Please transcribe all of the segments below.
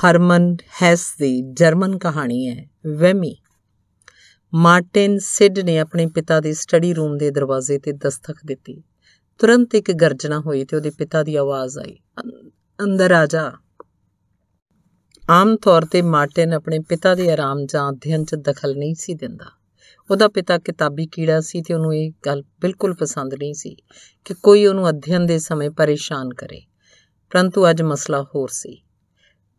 Harman has the German ਕਹਾਣੀ ਹੈ ਵੈਮੀ Martin seed ਨੇ ਆਪਣੇ ਪਿਤਾ ਦੇ ਸਟੱਡੀ ਰੂਮ ਦੇ ਦਰਵਾਜ਼ੇ ਤੇ ਦਸਤਖਤ ਦਿੱਤੀ ਤੁਰੰਤ ਇੱਕ ਗਰਜਣਾ ਹੋਈ ਤੇ ਉਹਦੇ ਪਿਤਾ ਦੀ ਆਵਾਜ਼ ਆਈ ਅੰਦਰ ਆ ਜਾ ਆਮ ਤੌਰ ਤੇ ਮਾਰਟਿਨ ਆਪਣੇ ਪਿਤਾ ਦੇ ਆਰਾਮ ਜਾਂ ਅਧਿਐਨ 'ਚ ਦਖਲ ਨਹੀਂ ਸੀ ਦਿੰਦਾ ਉਹਦਾ ਪਿਤਾ ਕਿਤਾਬੀ ਕੀੜਾ ਸੀ ਤੇ ਉਹਨੂੰ ਇਹ ਗੱਲ ਬਿਲਕੁਲ ਪਸੰਦ ਨਹੀਂ ਸੀ ਕਿ ਕੋਈ ਉਹਨੂੰ ਅਧਿਐਨ ਦੇ ਸਮੇਂ ਪਰੇਸ਼ਾਨ ਕਰੇ ਪਰੰਤੂ ਅੱਜ ਮਸਲਾ ਹੋਰ ਸੀ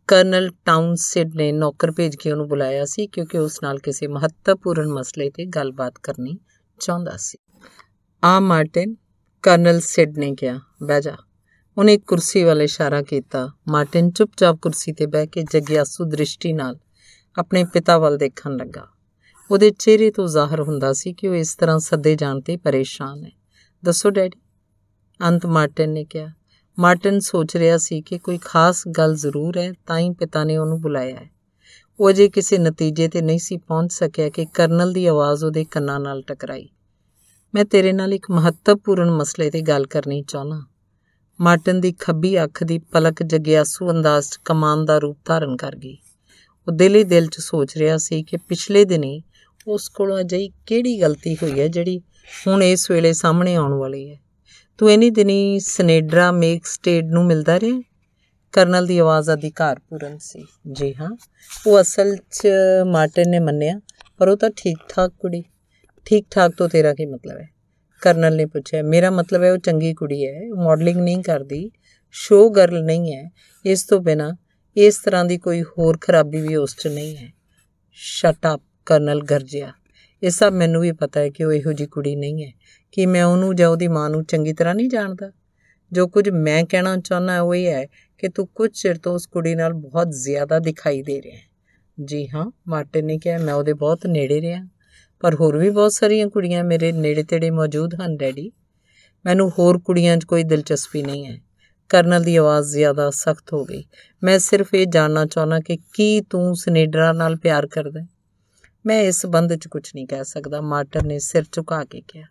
ਕਰਨਲ ਟਾਊਨਸਿਡ ਨੇ ਨੌਕਰ ਭੇਜ ਕੇ ਉਹਨੂੰ ਬੁਲਾਇਆ ਸੀ ਕਿਉਂਕਿ ਉਸ ਨਾਲ ਕਿਸੇ ਮਹੱਤਵਪੂਰਨ ਮਸਲੇ ਤੇ ਗੱਲਬਾਤ ਕਰਨੀ ਚਾਹੁੰਦਾ ਸੀ ਆ ਮਾਰਟਿਨ ਕਰਨਲ ਸਿਡ ਨੇ ਕਿਹਾ ਬਹਿ ਜਾ ਉਹਨੇ ਕੁਰਸੀ ਵੱਲ ਇਸ਼ਾਰਾ ਕੀਤਾ ਮਾਰਟਿਨ ਚੁੱਪਚਾਪ ਕੁਰਸੀ ਤੇ ਬਹਿ ਕੇ ਜਗਿਆਸੂ ਦ੍ਰਿਸ਼ਟੀ ਨਾਲ ਆਪਣੇ ਪਿਤਾ ਵੱਲ ਦੇਖਣ ਲੱਗਾ ਉਹਦੇ ਚਿਹਰੇ ਤੋਂ ਜ਼ਾਹਰ ਹੁੰਦਾ ਸੀ ਕਿ ਉਹ ਇਸ ਤਰ੍ਹਾਂ ਸੱਦੇ ਜਾਣ ਤੇ ਪਰੇਸ਼ਾਨ ਹੈ ਦੱਸੋ ਡੈਡੀ ਅੰਤ ਮਾਰਟਿਨ ਨੇ ਕਿਹਾ ਮਾਰਟਨ ਸੋਚ ਰਿਹਾ ਸੀ ਕਿ ਕੋਈ ਖਾਸ ਗੱਲ ਜ਼ਰੂਰ ਹੈ ਤਾਂ ਹੀ ਪਿਤਾ ਨੇ ਉਹਨੂੰ ਬੁਲਾਇਆ ਹੈ ਉਹ ਅਜੇ ਕਿਸੇ ਨਤੀਜੇ ਤੇ ਨਹੀਂ ਸੀ ਪਹੁੰਚ ਸਕਿਆ ਕਿ ਕਰਨਲ ਦੀ ਆਵਾਜ਼ ਉਹਦੇ ਕੰਨਾਂ ਨਾਲ ਟਕਰਾਈ ਮੈਂ ਤੇਰੇ ਨਾਲ ਇੱਕ ਮਹੱਤਵਪੂਰਨ ਮਸਲੇ ਤੇ ਗੱਲ ਕਰਨੀ ਚਾਹਣਾ ਮਾਰਟਨ ਦੀ ਖੱਬੀ ਅੱਖ ਦੀ ਪਲਕ ਜਗਿਆਸੂ ਅੰਦਾਜ਼ 'ਚ ਕਮਾਨ ਦਾ ਰੂਪ ਧਾਰਨ ਕਰ ਗਈ ਉਹ ਦਿਲ ਹੀ ਦਿਲ 'ਚ ਸੋਚ ਰਿਹਾ ਸੀ ਕਿ ਪਿਛਲੇ ਦਿਨੀ ਉਸ ਕੋਲੋਂ ਅਜਿਹੀ ਕਿਹੜੀ ਗਲਤੀ ਹੋਈ ਹੈ ਜਿਹੜੀ ਹੁਣ ਇਸ ਵੇਲੇ ਸਾਹਮਣੇ ਆਉਣ ਵਾਲੀ ਹੈ ਤੂੰ ਇਨੀ ਦਿਨੀ ਸਨੇਡਰਾ ਮੇਕ ਸਟੇਟ ਨੂੰ ਮਿਲਦਾ ਰਿਹਾ ਕਰਨਲ ਦੀ ਆਵਾਜ਼ ਅਧਿਕਾਰ ਪੂਰਨ ਸੀ ਜੀ ਹਾਂ ਉਹ ਅਸਲ 'ਚ ਮਾਰਟਨ ਨੇ ਮੰਨਿਆ ਪਰ ਉਹ ਤਾਂ ਠੀਕ ਠਾਕ ਕੁੜੀ ਠੀਕ ਠਾਕ ਤੋਂ ਤੇਰਾ ਕੀ ਮਤਲਬ ਹੈ ਕਰਨਲ ਨੇ ਪੁੱਛਿਆ ਮੇਰਾ ਮਤਲਬ ਹੈ ਉਹ ਚੰਗੀ ਕੁੜੀ ਹੈ ਉਹ ਮਾਡਲਿੰਗ ਨਹੀਂ ਕਰਦੀ ਸ਼ੋ ਗਰਲ ਨਹੀਂ ਹੈ ਇਸ ਤੋਂ ਬਿਨਾ ਇਸ ਤਰ੍ਹਾਂ ਦੀ ਕੋਈ ਹੋਰ ਖਰਾਬੀ ਵੀ ਉਸ 'ਚ ਨਹੀਂ ਹੈ ਸ਼ਟ ਅਪ ਕਰਨਲ ਗਰਜਿਆ ਇਹ ਸਭ ਮੈਨੂੰ ਵੀ ਪਤਾ ਹੈ ਕਿ ਉਹ ਇਹੋ ਜੀ ਕੁੜੀ ਨਹੀਂ ਹੈ ਕਿ ਮੈਂ ਉਹਨੂੰ ਜਾਂ ਉਹਦੀ ਮਾਂ ਨੂੰ ਚੰਗੀ ਤਰ੍ਹਾਂ ਨਹੀਂ ਜਾਣਦਾ ਜੋ ਕੁਝ ਮੈਂ ਕਹਿਣਾ ਚਾਹੁੰਦਾ ਉਹ ਇਹ ਹੈ ਕਿ ਤੂੰ ਕੁਝ ਚਿਰ ਤੋਂ ਉਸ ਕੁੜੀ ਨਾਲ ਬਹੁਤ ਜ਼ਿਆਦਾ ਦਿਖਾਈ ਦੇ ਰਿਹਾ ਹੈ ਜੀ ਹਾਂ ਮਾਰਟਿਨ ਨੇ ਕਿਹਾ ਮੈਂ ਉਹਦੇ ਬਹੁਤ ਨੇੜੇ ਰਿਹਾ ਪਰ ਹੋਰ ਵੀ ਬਹੁਤ ਸਾਰੀਆਂ ਕੁੜੀਆਂ ਮੇਰੇ ਨੇੜੇ-ਤੇੜੇ ਮੌਜੂਦ ਹਨ ਡੈਡੀ ਮੈਨੂੰ ਹੋਰ ਕੁੜੀਆਂ 'ਚ ਕੋਈ ਦਿਲਚਸਪੀ ਨਹੀਂ ਹੈ ਕਰਨਲ ਦੀ ਆਵਾਜ਼ ਜ਼ਿਆਦਾ ਸਖਤ ਹੋ ਗਈ ਮੈਂ ਸਿਰਫ ਇਹ ਜਾਣਨਾ ਚਾਹੁੰਦਾ ਕਿ ਕੀ ਤੂੰ ਸਨੇਡਰਾ ਨਾਲ ਪਿਆਰ ਕਰਦਾ ਮੈਂ ਇਸ ਸੰਬੰਧ 'ਚ ਕੁਝ ਨਹੀਂ ਕਹਿ ਸਕਦਾ ਮਾਰਟਨ ਨੇ ਸਿਰ ਝੁਕਾ ਕੇ ਕਿਹਾ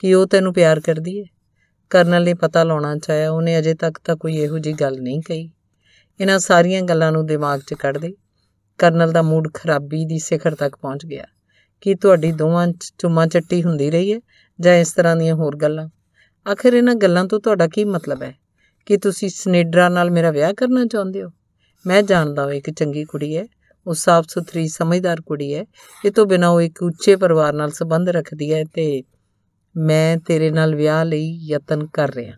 ਕਿ ਉਹ ਤੈਨੂੰ ਪਿਆਰ ਕਰਦੀ ਹੈ ਕਰਨਲ ਨੇ ਪਤਾ ਲਾਉਣਾ ਚਾਹਿਆ ਉਹਨੇ ਅਜੇ ਤੱਕ ਤਾਂ ਕੋਈ ਇਹੋ ਜੀ ਗੱਲ ਨਹੀਂ ਕਹੀ ਇਹਨਾਂ ਸਾਰੀਆਂ ਗੱਲਾਂ ਨੂੰ ਦਿਮਾਗ 'ਚ ਕੱਢ ਦੇ ਕਰਨਲ ਦਾ ਮੂਡ ਖਰਾਬੀ ਦੀ ਸਿਖਰ ਤੱਕ ਪਹੁੰਚ ਗਿਆ ਕਿ ਤੁਹਾਡੀ ਦੋਵਾਂ 'ਚ ਚੁੰਮਾ ਚੱਟੀ ਹੁੰਦੀ ਰਹੀ ਹੈ ਜਾਂ ਇਸ ਤਰ੍ਹਾਂ ਦੀਆਂ ਹੋਰ ਗੱਲਾਂ ਆਖਿਰ ਇਹਨਾਂ ਗੱਲਾਂ ਤੋਂ ਤੁਹਾਡਾ ਕੀ ਮਤਲਬ ਹੈ ਕਿ ਤੁਸੀਂ ਸਨੇਡਰਾ ਨਾਲ ਮੇਰਾ ਵਿਆਹ ਕਰਨਾ ਚਾਹੁੰਦੇ ਹੋ ਮੈਂ ਜਾਣਦਾ ਹਾਂ ਇੱਕ ਚੰਗੀ ਕੁੜੀ ਹੈ ਉਹ ਸਾਫ਼ ਸੁਥਰੀ ਸਮਝਦਾਰ ਕੁੜੀ ਹੈ ਇਹ ਤੋਂ ਬਿਨਾ ਉਹ ਇੱਕ ਉੱਚੇ ਪਰਿਵਾਰ ਨਾਲ ਸੰਬੰਧ ਰੱਖਦੀ ਹੈ ਤੇ ਮੈਂ ਤੇਰੇ ਨਾਲ ਵਿਆਹ ਲਈ ਯਤਨ ਕਰ ਰਿਹਾ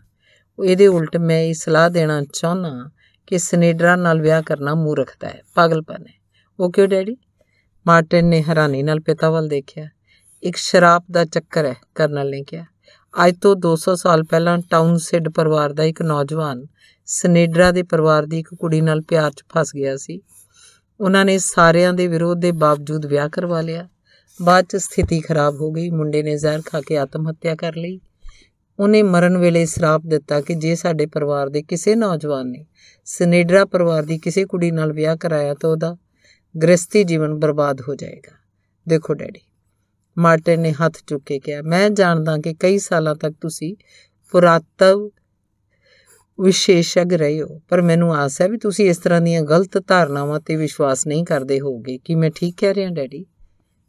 ਇਹਦੇ ਉਲਟ ਮੈਂ ਇਹ ਸਲਾਹ ਦੇਣਾ ਚਾਹਨਾ ਕਿ ਸਨੇਡਰਾ ਨਾਲ ਵਿਆਹ ਕਰਨਾ ਮੂਰਖਤਾ ਹੈ ਪਾਗਲਪਨ ਹੈ ਉਹ ਕਿਉਂ ਡੈਡੀ ਮਾਰਟਨ ਨੇ ਹੈਰਾਨੀ ਨਾਲ ਪਿਤਾ ਵੱਲ ਦੇਖਿਆ ਇੱਕ ਸ਼ਰਾਬ ਦਾ ਚੱਕਰ ਹੈ ਕਰਨਲ ਨੇ ਕਿਹਾ ਅੱਜ ਤੋਂ 200 ਸਾਲ ਪਹਿਲਾਂ ਟਾਊਨ ਸਿਡ ਪਰਿਵਾਰ ਦਾ ਇੱਕ ਨੌਜਵਾਨ ਸਨੇਡਰਾ ਦੇ ਪਰਿਵਾਰ ਦੀ ਇੱਕ ਕੁੜੀ ਨਾਲ ਪਿਆਰ 'ਚ ਫਸ ਗਿਆ ਸੀ ਉਹਨਾਂ ਨੇ ਸਾਰਿਆਂ ਦੇ ਵਿਰੋਧ ਦੇ ਬਾਵਜੂਦ ਵਿਆਹ ਕਰਵਾ ਲਿਆ ਬਾਅਦ ਚ ਸਥਿਤੀ ਖਰਾਬ ਹੋ ਗਈ ਮੁੰਡੇ ਨੇ ਜ਼ਹਿਰ ਖਾ ਕੇ ਆਤਮ ਹੱਤਿਆ ਕਰ ਲਈ ਉਹਨੇ ਮਰਨ ਵੇਲੇ ਸਰਾਪ ਦਿੱਤਾ ਕਿ ਜੇ ਸਾਡੇ ਪਰਿਵਾਰ ਦੇ ਕਿਸੇ ਨੌਜਵਾਨ ਨੇ ਸਨੇਡਰਾ ਪਰਿਵਾਰ ਦੀ ਕਿਸੇ ਕੁੜੀ ਨਾਲ ਵਿਆਹ ਕਰਾਇਆ ਤਾਂ ਉਹਦਾ ਗ੍ਰਸਤੀ ਜੀਵਨ ਬਰਬਾਦ ਹੋ ਜਾਏਗਾ ਦੇਖੋ ਡੈਡੀ ਮਾਰਟਨ ਨੇ ਹੱਥ ਚੁੱਕ ਕੇ ਕਿਹਾ ਮੈਂ ਜਾਣਦਾ ਕਿ ਕਈ ਸਾਲਾਂ ਤੱਕ ਤੁਸੀਂ ਪੁਰਾਤਵ ਵਿਸ਼ੇਸ਼ਗ ਰਹੇ ਹੋ ਪਰ ਮੈਨੂੰ ਆਸ ਹੈ ਵੀ ਤੁਸੀਂ ਇਸ ਤਰ੍ਹਾਂ ਦੀਆਂ ਗਲਤ ਧਾਰਨਾਵਾਂ ਤੇ ਵਿਸ਼ਵਾਸ ਨਹੀਂ ਕਰਦੇ ਹੋਵੋਗੇ ਕਿ ਮੈਂ ਠੀਕ ਕਹਿ ਰਿਹਾ ਡੈਡੀ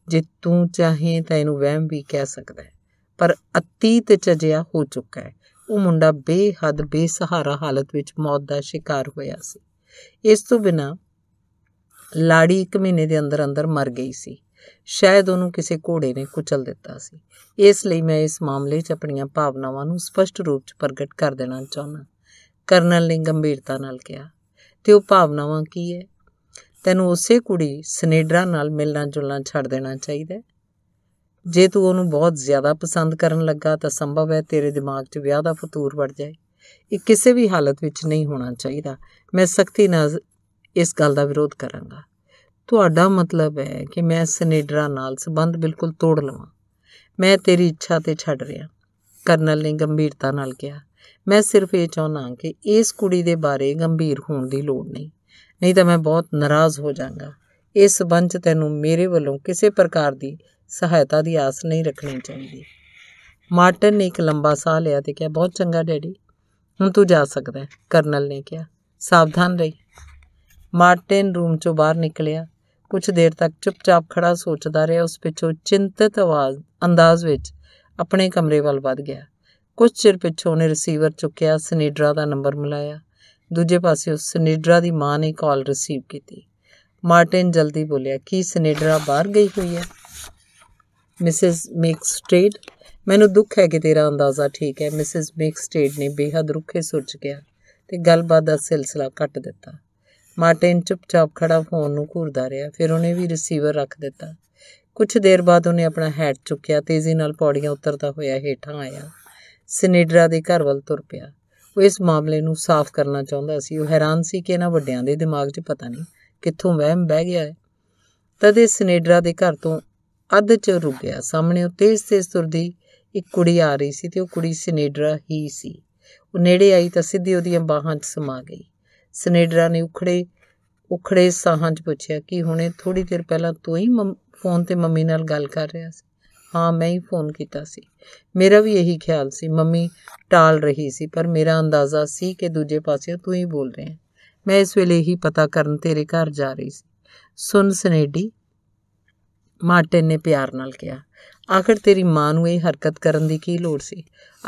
ਜੇ ਤੂੰ ਚਾਹੇ ਤਾਂ ਇਹਨੂੰ ਵਹਿਮ ਵੀ ਕਹਿ ਸਕਦਾ ਹੈ ਪਰ ਅਤੀਤ ਚ ਜਿਆ ਹੋ ਚੁੱਕਾ ਹੈ ਉਹ ਮੁੰਡਾ ਬੇਹੱਦ ਬੇਸਹਾਰਾ ਹਾਲਤ ਵਿੱਚ ਮੌਤ ਦਾ ਸ਼ਿਕਾਰ ਹੋਇਆ ਸੀ ਇਸ ਤੋਂ ਬਿਨਾ ਲਾੜੀ 1 ਮਹੀਨੇ ਦੇ ਅੰਦਰ ਅੰਦਰ ਮਰ ਗਈ ਸੀ ਸ਼ਾਇਦ ਉਹਨੂੰ ਕਿਸੇ ਘੋੜੇ ਨੇ ਕੁਚਲ ਦਿੱਤਾ ਸੀ ਇਸ ਲਈ ਮੈਂ ਇਸ ਮਾਮਲੇ 'ਚ ਆਪਣੀਆਂ ਭਾਵਨਾਵਾਂ ਨੂੰ ਸਪਸ਼ਟ ਰੂਪ 'ਚ ਪ੍ਰਗਟ ਕਰ ਦੇਣਾ ਚਾਹੁੰਦਾ ਕਰਨਲ ਨੇ ਗੰਭੀਰਤਾ ਨਾਲ ਕਿਹਾ ਤੇ ਉਹ ਭਾਵਨਾਵਾਂ ਕੀ ਹੈ ਤੈਨੂੰ ਉਸੇ ਕੁੜੀ ਸਨੇਡਰਾ ਨਾਲ ਮਿਲਣਾ ਜੁਲਣਾ ਛੱਡ ਦੇਣਾ ਚਾਹੀਦਾ ਜੇ ਤੂੰ ਉਹਨੂੰ ਬਹੁਤ ਜ਼ਿਆਦਾ ਪਸੰਦ ਕਰਨ ਲੱਗਾ ਤਾਂ ਸੰਭਵ ਹੈ ਤੇਰੇ ਦਿਮਾਗ 'ਚ ਵਿਆਹ ਦਾ ਫਤੂਰ ਵੜ ਜਾਏ ਇਹ ਕਿਸੇ ਵੀ ਹਾਲਤ ਵਿੱਚ ਨਹੀਂ ਹੋਣਾ ਚਾਹੀਦਾ ਮੈਂ ਸਖਤੀ ਨਾਲ ਇਸ ਗੱਲ ਦਾ ਵਿਰੋਧ ਕਰਾਂਗਾ ਤੁਹਾਡਾ ਮਤਲਬ ਹੈ ਕਿ ਮੈਂ ਸਨੇਡਰਾ ਨਾਲ ਸਬੰਧ ਬਿਲਕੁਲ ਤੋੜ ਲਵਾਂ ਮੈਂ ਤੇਰੀ ਇੱਛਾ ਤੇ ਛੱਡ ਰਿਹਾ ਕਰਨਲ ਨੇ ਗੰਭੀਰਤਾ ਨਾਲ ਕਿਹਾ ਮੈਂ ਸਿਰਫ ਇਹ ਚਾਹੁੰਦਾ ਕਿ ਇਸ ਕੁੜੀ ਦੇ ਬਾਰੇ ਗੰਭੀਰ ਹੋਣ ਦੀ ਲੋੜ ਨਹੀਂ ਨਹੀਂ ਤਾਂ ਮੈਂ ਬਹੁਤ ਨਾਰਾਜ਼ ਹੋ ਜਾਵਾਂਗਾ ਇਸ ਸਬੰਧ ਤੈਨੂੰ ਮੇਰੇ ਵੱਲੋਂ ਕਿਸੇ ਪ੍ਰਕਾਰ ਦੀ ਸਹਾਇਤਾ ਦੀ ਆਸ ਨਹੀਂ ਰੱਖਣੀ ਚਾਹੀਦੀ ਮਾਰਟਨ ਨੇ ਇੱਕ ਲੰਬਾ ਸਾਹ ਲਿਆ ਤੇ ਕਿਹਾ ਬਹੁਤ ਚੰਗਾ ਡੈਡੀ ਹੁਣ ਤੂੰ ਜਾ ਸਕਦਾ ਹੈ ਕਰਨਲ ਨੇ ਕਿਹਾ ਸਾਵਧਾਨ ਰਹੀ ਮਾਰਟਨ ਰੂਮ 'ਚੋਂ ਬਾਹਰ ਨਿਕਲਿਆ ਕੁਝ ਦੇਰ ਤੱਕ ਚੁੱਪਚਾਪ ਖੜਾ ਸੋਚਦਾ ਰਿਹਾ ਉਸ ਪਿੱਛੋਂ ਚਿੰਤਤ ਆਵਾਜ਼ ਅੰਦਾਜ਼ ਵਿੱਚ ਆਪਣੇ ਕਮਰੇ ਵੱਲ ਵੱਧ ਗਿਆ ਕੁਝ ਚਿਰ ਪਿੱਛੋਂ ਨੇ ਰਿਸੀਵਰ ਚੁੱਕਿਆ ਸਨੀਡਰਾ ਦਾ ਨੰਬਰ ਮਿਲਾਇਆ ਦੂਜੇ ਪਾਸੇ ਉਸ ਸਨੇਡਰਾ ਦੀ ਮਾਂ ਨੇ ਕਾਲ ਰਿਸੀਵ ਕੀਤੀ ਮਾਰਟਿਨ ਜਲਦੀ ਬੋਲਿਆ ਕੀ ਸਨੇਡਰਾ ਬਾਹਰ ਗਈ ਹੋਈ ਹੈ ਮਿਸਿਸ ਸਟੇਟ ਮੈਨੂੰ ਦੁੱਖ ਹੈ ਕਿ ਤੇਰਾ ਅੰਦਾਜ਼ਾ ਠੀਕ ਹੈ ਮਿਸਿਸ ਸਟੇਟ ਨੇ ਬੇहद ਰੁੱਖੇ ਸੁਰਜ ਗਿਆ ਤੇ ਗੱਲਬਾਤ ਦਾ ਸਿਲਸਿਲਾ ਕੱਟ ਦਿੱਤਾ ਮਾਰਟਿਨ ਚੁੱਪਚਾਪ ਖੜਾ ਫੋਨ ਨੂੰ ਘੂਰਦਾ ਰਿਹਾ ਫਿਰ ਉਹਨੇ ਵੀ ਰਿਸੀਵਰ ਰੱਖ ਦਿੱਤਾ ਕੁਝ ਦੇਰ ਬਾਅਦ ਉਹਨੇ ਆਪਣਾ ਹੈਟ ਚੁੱਕਿਆ ਤੇਜ਼ੀ ਨਾਲ ਪੌੜੀਆਂ ਉਤਰਦਾ ਹੋਇਆ ਹੇਠਾਂ ਆਇਆ ਸਨੇਡਰਾ ਦੇ ਘਰ ਵੱਲ ਤੁਰ ਪਿਆ ਉਹ ਇਸ ਮਾਮਲੇ ਨੂੰ ਸਾਫ਼ ਕਰਨਾ ਚਾਹੁੰਦਾ ਸੀ ਉਹ ਹੈਰਾਨ ਸੀ ਕਿ ਇਹਨਾਂ ਵੱਡਿਆਂ ਦੇ ਦਿਮਾਗ 'ਚ ਪਤਾ ਨਹੀਂ ਕਿੱਥੋਂ ਵਹਿਮ ਬਹਿ ਗਿਆ ਹੈ ਤਦ ਇਹ ਸਨੇਡਰਾ ਦੇ ਘਰ ਤੋਂ ਅੱਧ 'ਚ ਰੁਕ ਗਿਆ ਸਾਹਮਣੇ ਉਹ ਤੇਜ਼-ਤੇਜ਼ ਤੁਰਦੀ ਇੱਕ ਕੁੜੀ ਆ ਰਹੀ ਸੀ ਤੇ ਉਹ ਕੁੜੀ ਸਨੇਡਰਾ ਹੀ ਸੀ ਉਹ ਨੇੜੇ ਆਈ ਤਾਂ ਸਿੱਧੀ ਉਹਦੀਆਂ ਬਾਹਾਂ 'ਚ ਸਮਾ ਗਈ ਸਨੇਡਰਾ ਨੇ ਉਖੜੇ ਉਖੜੇ ਸਾਹਾਂ 'ਚ ਪੁੱਛਿਆ ਕਿ ਹੁਣੇ ਥੋੜੀ ਦੇਰ ਪਹਿਲਾਂ ਤੂੰ ਹੀ ਫੋਨ ਤੇ ਮੰਮੀ ਨਾਲ ਗੱਲ ਕਰ ਰਿਹਾ ਸੀ ਹਾਂ ਮੈਂ ਹੀ ਫੋਨ ਕੀਤਾ ਸੀ ਮੇਰਾ ਵੀ ਇਹੀ ਖਿਆਲ ਸੀ ਮੰਮੀ ਟਾਲ ਰਹੀ ਸੀ ਪਰ ਮੇਰਾ ਅੰਦਾਜ਼ਾ ਸੀ ਕਿ ਦੂਜੇ ਪਾਸੇ ਤੂੰ ਹੀ ਬੋਲ ਰਿਹਾ ਹੈ ਮੈਂ ਇਸ ਵੇਲੇ ਹੀ ਪਤਾ ਕਰਨ ਤੇਰੇ ਘਰ ਜਾ ਰਹੀ ਸੀ ਸੁਣ ਸਨੇਡੀ ਮਾਰਟਨ ਨੇ ਪਿਆਰ ਨਾਲ ਕਿਹਾ ਆਖਰ ਤੇਰੀ ਮਾਂ ਨੂੰ ਇਹ ਹਰਕਤ ਕਰਨ ਦੀ ਕੀ ਲੋੜ ਸੀ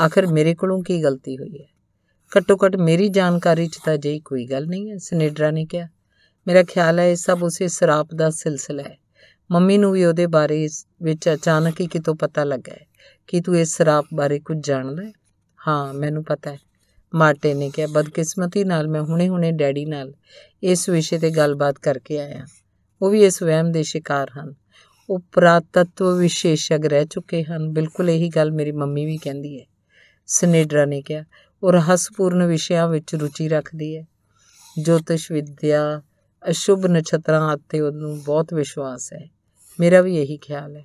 ਆਖਰ ਮੇਰੇ ਕੋਲੋਂ ਕੀ ਗਲਤੀ ਹੋਈ ਹੈ ਘੱਟੋ ਘੱਟ ਮੇਰੀ ਜਾਣਕਾਰੀ 'ਚ ਤਾਂ ਜਈ ਕੋਈ ਗੱਲ ਨਹੀਂ ਹੈ ਸਨੇਡਰਾ ਨੇ ਕਿਹਾ ਮੇਰਾ ਖਿਆਲ ਹੈ ਇਹ ਸਭ ਉਸੇ ਸਰਾਪ ਦਾ ਸਿਲਸਿਲਾ ਹੈ ਮੰਮੀ ਨੂੰ ਵੀ ਉਹਦੇ ਬਾਰੇ ਵਿੱਚ ਅਚਾਨਕ ਹੀ ਕਿਤੋਂ ਪਤਾ ਲੱਗਾ ਹੈ ਕਿ ਤੂੰ ਇਸ ਸਰਾਪ ਬਾਰੇ ਕੁਝ ਜਾਣਦਾ ਹੈ ਹਾਂ ਮੈਨੂੰ ਪਤਾ ਹੈ ਮਾਰਟੇ ਨੇ ਕਿਹਾ ਬਦਕਿਸਮਤੀ ਨਾਲ ਮੈਂ ਹੁਣੇ-ਹੁਣੇ ਡੈਡੀ ਨਾਲ ਇਸ ਵਿਸ਼ੇ ਤੇ ਗੱਲਬਾਤ ਕਰਕੇ ਆਇਆ ਉਹ ਵੀ ਇਸ ਵਹਿਮ ਦੇ ਸ਼ਿਕਾਰ ਹਨ ਉਹ ਪ੍ਰਾਤਤਵ ਵਿਸ਼ੇਸ਼ਗ ਰਹਿ ਚੁੱਕੇ ਹਨ ਬਿਲਕੁਲ ਇਹੀ ਗੱਲ ਮੇਰੀ ਮੰਮੀ ਵੀ ਕਹਿੰਦੀ ਹੈ ਸਨੇਡਰਾ ਨੇ ਕਿਹਾ ਉਹ ਰਹੱਸਪੂਰਨ ਵਿਸ਼ਿਆਂ ਵਿੱਚ ਰੁਚੀ ਰੱਖਦੀ ਹੈ ਜੋਤਿਸ਼ ਵਿੱਦਿਆ ਅਸ਼ੁਭ ਨਛਤਰਾਂ ਅਤੇ ਉਹਨੂੰ ਬਹੁਤ ਵਿਸ਼ਵਾਸ ਹੈ ਮੇਰਾ ਵੀ ਇਹੀ ਖਿਆਲ ਹੈ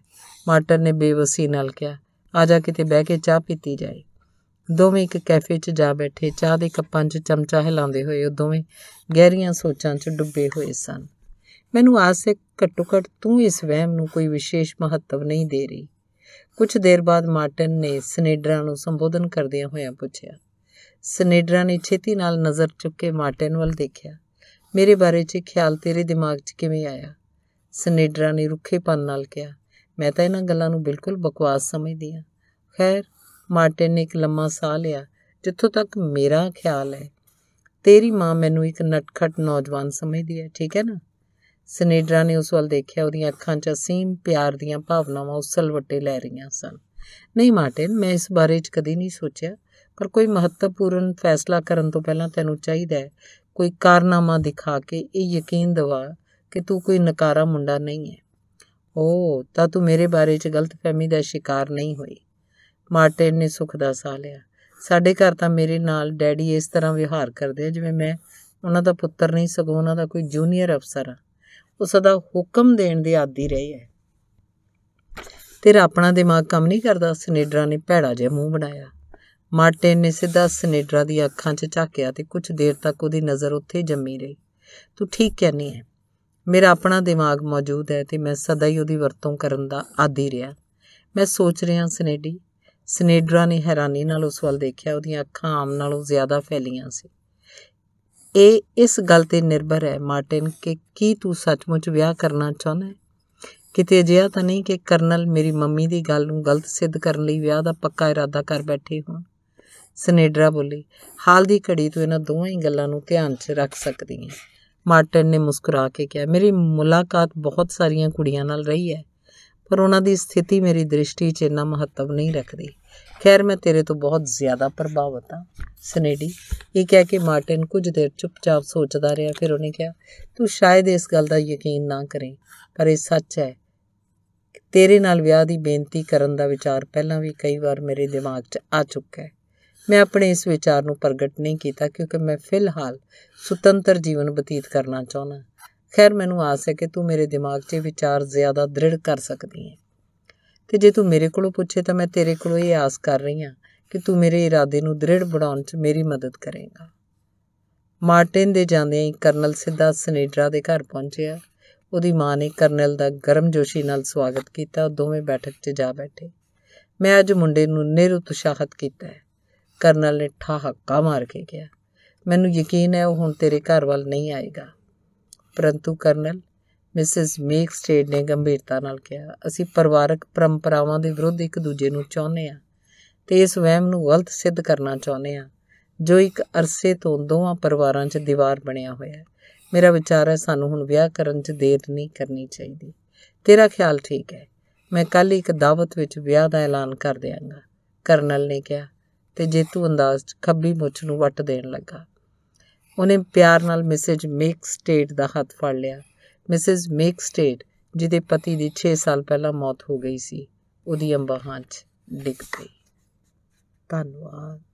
ਮਾਰਟਨ ਨੇ ਬੇਵਸੀ ਨਾਲ ਕਿਹਾ ਆ ਜਾ ਕਿਤੇ ਬਹਿ ਕੇ ਚਾਹ ਪੀਤੀ ਜਾਏ ਦੋਵੇਂ ਇੱਕ ਕੈਫੇ 'ਚ ਜਾ ਬੈਠੇ ਚਾਹ ਦੇ ਕੱਪਾਂ 'ਚ ਚਮਚਾ ਹਿਲਾਉਂਦੇ ਹੋਏ ਉਹ ਦੋਵੇਂ ਗਹਿਰੀਆਂ ਸੋਚਾਂ 'ਚ ਡੁੱਬੇ ਹੋਏ ਸਨ ਮੈਨੂੰ ਆਸ ਹੈ ਘੱਟੋ ਘੱਟ ਤੂੰ ਇਸ ਵਹਿਮ ਨੂੰ ਕੋਈ ਵਿਸ਼ੇਸ਼ ਮਹੱਤਵ ਨਹੀਂ ਦੇ ਰਹੀ ਕੁਝ ਦੇਰ ਬਾਅਦ ਮਾਰਟਨ ਨੇ ਸਨੇਡਰਾ ਨੂੰ ਸੰਬੋਧਨ ਕਰਦਿਆਂ ਹੋਇਆਂ ਪੁੱਛਿਆ ਸਨੇਡਰਾ ਨੇ ਛੇਤੀ ਨਾਲ ਨਜ਼ਰ ਚੁੱਕ ਕੇ ਮਾਰਟਨ ਵੱਲ ਦੇਖਿਆ ਮੇਰੇ ਬਾਰੇ 'ਚ ਖਿਆਲ ਤੇਰੇ ਦਿਮਾਗ 'ਚ ਕਿਵੇਂ ਆਇਆ ਸਨੇਡਰਾ ਨੇ ਰੁੱਖੇਪਨ ਨਾਲ ਕਿਹਾ ਮੈਂ ਤਾਂ ਇਹਨਾਂ ਗੱਲਾਂ ਨੂੰ ਬਿਲਕੁਲ ਬਕਵਾਸ ਸਮਝਦੀ ਆ ਖੈਰ ਮਾਰਟਿਨ ਨੇ ਇੱਕ ਲੰਮਾ ਸਾਹ ਲਿਆ ਜਿੱਥੋਂ ਤੱਕ ਮੇਰਾ ਖਿਆਲ ਹੈ ਤੇਰੀ ਮਾਂ ਮੈਨੂੰ ਇੱਕ ਨਟਖਟ ਨੌਜਵਾਨ ਸਮਝਦੀ ਹੈ ਠੀਕ ਹੈ ਨਾ ਸਨੇਡਰਾ ਨੇ ਉਸ ਵੱਲ ਦੇਖਿਆ ਉਹਦੀਆਂ ਅੱਖਾਂ 'ਚ ਅਸੀਮ ਪਿਆਰ ਦੀਆਂ ਭਾਵਨਾਵਾਂ ਉਸਲ ਵੱਟੇ ਲੈ ਰਹੀਆਂ ਸਨ ਨਹੀਂ ਮਾਰਟਿਨ ਮੈਂ ਇਸ ਬਾਰੇ 'ਚ ਕਦੀ ਨਹੀਂ ਸੋਚਿਆ ਪਰ ਕੋਈ ਮਹੱਤਵਪੂਰਨ ਫੈਸਲਾ ਕਰਨ ਤੋਂ ਪਹਿਲਾਂ ਤੈਨੂੰ ਚਾਹੀਦਾ ਹੈ ਕੋਈ ਕਾਰਨਾਮਾ ਦਿਖਾ ਕੇ ਇਹ ਯਕੀਨ ਦਿਵਾ ਕਿ ਤੂੰ ਕੋਈ ਨਕਾਰਾ ਮੁੰਡਾ ਨਹੀਂ ਹੈ ਓ ਤਾਂ ਤੂੰ ਮੇਰੇ ਬਾਰੇ 'ਚ ਗਲਤਫਹਿਮੀ ਦਾ ਸ਼ਿਕਾਰ ਨਹੀਂ ਹੋਈ ਮਾਰਟਿਨ ਨੇ ਸੁਖ ਦਾ ਸਾਹ ਲਿਆ ਸਾਡੇ ਘਰ ਤਾਂ ਮੇਰੇ ਨਾਲ ਡੈਡੀ ਇਸ ਤਰ੍ਹਾਂ ਵਿਹਾਰ ਕਰਦੇ ਆ ਜਿਵੇਂ ਮੈਂ ਉਹਨਾਂ ਦਾ ਪੁੱਤਰ ਨਹੀਂ ਸਗੋਂ ਉਹਨਾਂ ਦਾ ਕੋਈ ਜੂਨੀਅਰ ਅਫਸਰ ਆ ਉਹ ਸਦਾ ਹੁਕਮ ਦੇਣ ਦੇ ਆਦੀ ਰਹੇ ਹੈ ਤੇਰਾ ਆਪਣਾ ਦਿਮਾਗ ਕੰਮ ਨਹੀਂ ਕਰਦਾ ਸਨੇਡਰਾ ਨੇ ਭੈੜਾ ਜਿਹਾ ਮੂੰਹ ਬਣਾਇਆ ਮਾਰਟਿਨ ਨੇ ਸਿੱਧਾ ਸਨੇਡਰਾ ਦੀ ਅੱਖਾਂ 'ਚ ਝਾਕਿਆ ਤੇ ਕੁਝ ਦੇਰ ਤੱਕ ਉਹਦੀ ਨਜ਼ਰ ਉੱਥੇ ਜੰਮੀ ਰਹੀ ਤੂੰ ਠੀਕ ਕਹਿੰਨੀ ਹੈ ਮੇਰਾ ਆਪਣਾ ਦਿਮਾਗ ਮੌਜੂਦ ਹੈ ਤੇ ਮੈਂ ਸਦਾ ਹੀ ਉਹਦੀ ਵਰਤੋਂ ਕਰਨ ਦਾ ਆਦੀ ਰਿਹਾ ਮੈਂ ਸੋਚ ਰਿਹਾ ਸਨੇਡੀ ਸਨੇਡਰਾ ਨੇ ਹੈਰਾਨੀ ਨਾਲ ਉਸ ਵੱਲ ਦੇਖਿਆ ਉਹਦੀਆਂ ਅੱਖਾਂ ਆਮ ਨਾਲੋਂ ਜ਼ਿਆਦਾ ਫੈਲੀਆਂ ਸੀ ਇਹ ਇਸ ਗੱਲ ਤੇ ਨਿਰਭਰ ਹੈ ਮਾਰਟਿਨ ਕਿ ਕੀ ਤੂੰ ਸੱਚਮੁੱਚ ਵਿਆਹ ਕਰਨਾ ਚਾਹੁੰਦਾ ਹੈ ਕਿਤੇ ਅਜਿਹਾ ਤਾਂ ਨਹੀਂ ਕਿ ਕਰਨਲ ਮੇਰੀ ਮੰਮੀ ਦੀ ਗੱਲ ਨੂੰ ਗਲਤ ਸਿੱਧ ਕਰਨ ਲਈ ਵਿਆਹ ਦਾ ਪੱਕਾ ਇਰਾਦਾ ਕਰ ਬੈਠੇ ਹੋਣ ਸਨੇਡਰਾ ਬੋਲੀ ਹਾਲ ਦੀ ਘੜੀ ਤੂੰ ਇਹਨਾਂ ਦੋਵਾਂ ਹੀ ਗੱਲਾਂ ਨੂੰ ਧਿਆਨ 'ਚ ਰੱਖ ਸਕਦੀ ਹੈ ਮਾਰਟਨ ਨੇ ਮੁਸਕਰਾ ਕੇ ਕਿਹਾ ਮੇਰੀ ਮੁਲਾਕਾਤ ਬਹੁਤ ਸਾਰੀਆਂ ਕੁੜੀਆਂ ਨਾਲ ਰਹੀ ਹੈ ਪਰ ਉਹਨਾਂ ਦੀ ਸਥਿਤੀ ਮੇਰੀ ਦ੍ਰਿਸ਼ਟੀ 'ਚ ਇੰਨਾ ਮਹੱਤਵ ਨਹੀਂ ਰੱਖਦੀ ਖੈਰ ਮੈਂ ਤੇਰੇ ਤੋਂ ਬਹੁਤ ਜ਼ਿਆਦਾ ਪ੍ਰਭਾਵਿਤ ਹਾਂ ਸਨੇਡੀ ਇਹ ਕਹਿ ਕੇ ਮਾਰਟਨ ਕੁਝ ਦੇਰ ਚੁੱਪਚਾਪ ਸੋਚਦਾ ਰਿਹਾ ਫਿਰ ਉਹਨੇ ਕਿਹਾ ਤੂੰ ਸ਼ਾਇਦ ਇਸ ਗੱਲ ਦਾ ਯਕੀਨ ਨਾ ਕਰੇ ਪਰ ਇਹ ਸੱਚ ਹੈ ਤੇਰੇ ਨਾਲ ਵਿਆਹ ਦੀ ਬੇਨਤੀ ਕਰਨ ਦਾ ਵਿਚਾਰ ਪਹਿਲਾਂ ਵੀ ਕਈ ਵਾਰ ਮੇਰੇ ਦਿਮਾਗ 'ਚ ਆ ਚੁੱਕਾ ਹੈ ਮੈਂ ਆਪਣੇ ਇਸ ਵਿਚਾਰ ਨੂੰ ਪ੍ਰਗਟ ਨਹੀਂ ਕੀਤਾ ਕਿਉਂਕਿ ਮੈਂ ਫਿਲਹਾਲ ਸੁਤੰਤਰ ਜੀਵਨ ਬਤੀਤ ਕਰਨਾ ਚਾਹੁੰਦਾ ਖੈਰ ਮੈਨੂੰ ਆਸ ਹੈ ਕਿ ਤੂੰ ਮੇਰੇ ਦਿਮਾਗ 'ਚ ਵਿਚਾਰ ਜ਼ਿਆਦਾ ਦ੍ਰਿੜ ਕਰ ਸਕਦੀ ਹੈ ਤੇ ਜੇ ਤੂੰ ਮੇਰੇ ਕੋਲੋਂ ਪੁੱਛੇ ਤਾਂ ਮੈਂ ਤੇਰੇ ਕੋਲੋਂ ਇਹ ਆਸ ਕਰ ਰਹੀ ਹਾਂ ਕਿ ਤੂੰ ਮੇਰੇ ਇਰਾਦੇ ਨੂੰ ਦ੍ਰਿੜ ਬਣਾਉਣ 'ਚ ਮੇਰੀ ਮਦਦ ਕਰੇਗਾ ਮਾਰਟਿਨ ਦੇ ਜਾਂਦਿਆਂ ਹੀ ਕਰਨਲ ਸਿੱਧਾ ਸਨੇਡਰਾ ਦੇ ਘਰ ਪਹੁੰਚਿਆ ਉਹਦੀ ਮਾਂ ਨੇ ਕਰਨਲ ਦਾ ਗਰਮਜੋਸ਼ੀ ਨਾਲ ਸਵਾਗਤ ਕੀਤਾ ਦੋਵੇਂ ਬੈਠਕ 'ਚ ਜਾ ਬੈਠੇ ਮੈਂ ਅੱਜ ਮੁੰਡੇ ਨੂੰ ਨਿਰਉਤਸ਼ਾਹਤ ਕੀਤਾ ਹੈ ਕਰਨਲ ਨੇ ਹੱਕਾ ਮਾਰ ਕੇ ਕਿਹਾ ਮੈਨੂੰ ਯਕੀਨ ਹੈ ਉਹ ਹੁਣ ਤੇਰੇ ਘਰ ਵੱਲ ਨਹੀਂ ਆਏਗਾ ਪਰੰਤੂ ਕਰਨਲ ਮਿਸਿਸ ਮੇਕ ਸਟੇਡ ਨੇ ਗੰਭੀਰਤਾ ਨਾਲ ਕਿਹਾ ਅਸੀਂ ਪਰਿਵਾਰਕ ਪਰੰਪਰਾਵਾਂ ਦੇ ਵਿਰੁੱਧ ਇੱਕ ਦੂਜੇ ਨੂੰ ਚਾਹੁੰਦੇ ਆ ਤੇ ਇਸ ਵਹਿਮ ਨੂੰ ਗਲਤ ਸਿੱਧ ਕਰਨਾ ਚਾਹੁੰਦੇ ਆ ਜੋ ਇੱਕ ਅਰਸੇ ਤੋਂ ਦੋਵਾਂ ਪਰਿਵਾਰਾਂ 'ਚ ਦੀਵਾਰ ਬਣਿਆ ਹੋਇਆ ਹੈ ਮੇਰਾ ਵਿਚਾਰ ਹੈ ਸਾਨੂੰ ਹੁਣ ਵਿਆਹ ਕਰਨ 'ਚ ਦੇਰ ਨਹੀਂ ਕਰਨੀ ਚਾਹੀਦੀ ਤੇਰਾ ਖਿਆਲ ਠੀਕ ਹੈ ਮੈਂ ਕੱਲ ਇੱਕ ਦਾਵਤ ਵਿੱਚ ਵਿਆਹ ਦਾ ਐਲਾਨ ਕਰ ਦਿਆਂਗਾ ਕਰਨਲ ਨੇ ਕਿਹਾ ਤੇ ਜੇਤੂ ਅੰਦਾਜ਼ 'ਚ ਖੱਬੀ ਮੁੱਛ ਨੂੰ ਵੱਟ ਦੇਣ ਲੱਗਾ ਉਹਨੇ ਪਿਆਰ ਨਾਲ ਮਿਸਿਸ ਮੇਕ ਸਟੇਟ ਦਾ ਹੱਥ ਫੜ ਲਿਆ ਮਿਸਿਸ ਮੇਕ ਸਟੇਟ ਜਿਹਦੇ ਪਤੀ ਦੀ 6 ਸਾਲ ਪਹਿਲਾਂ ਮੌਤ ਹੋ ਗਈ ਸੀ ਉਹਦੀ ਅੰਬਾਹਾਂ 'ਚ ਡਿੱਗ ਪਈ ਧੰਨਵਾਦ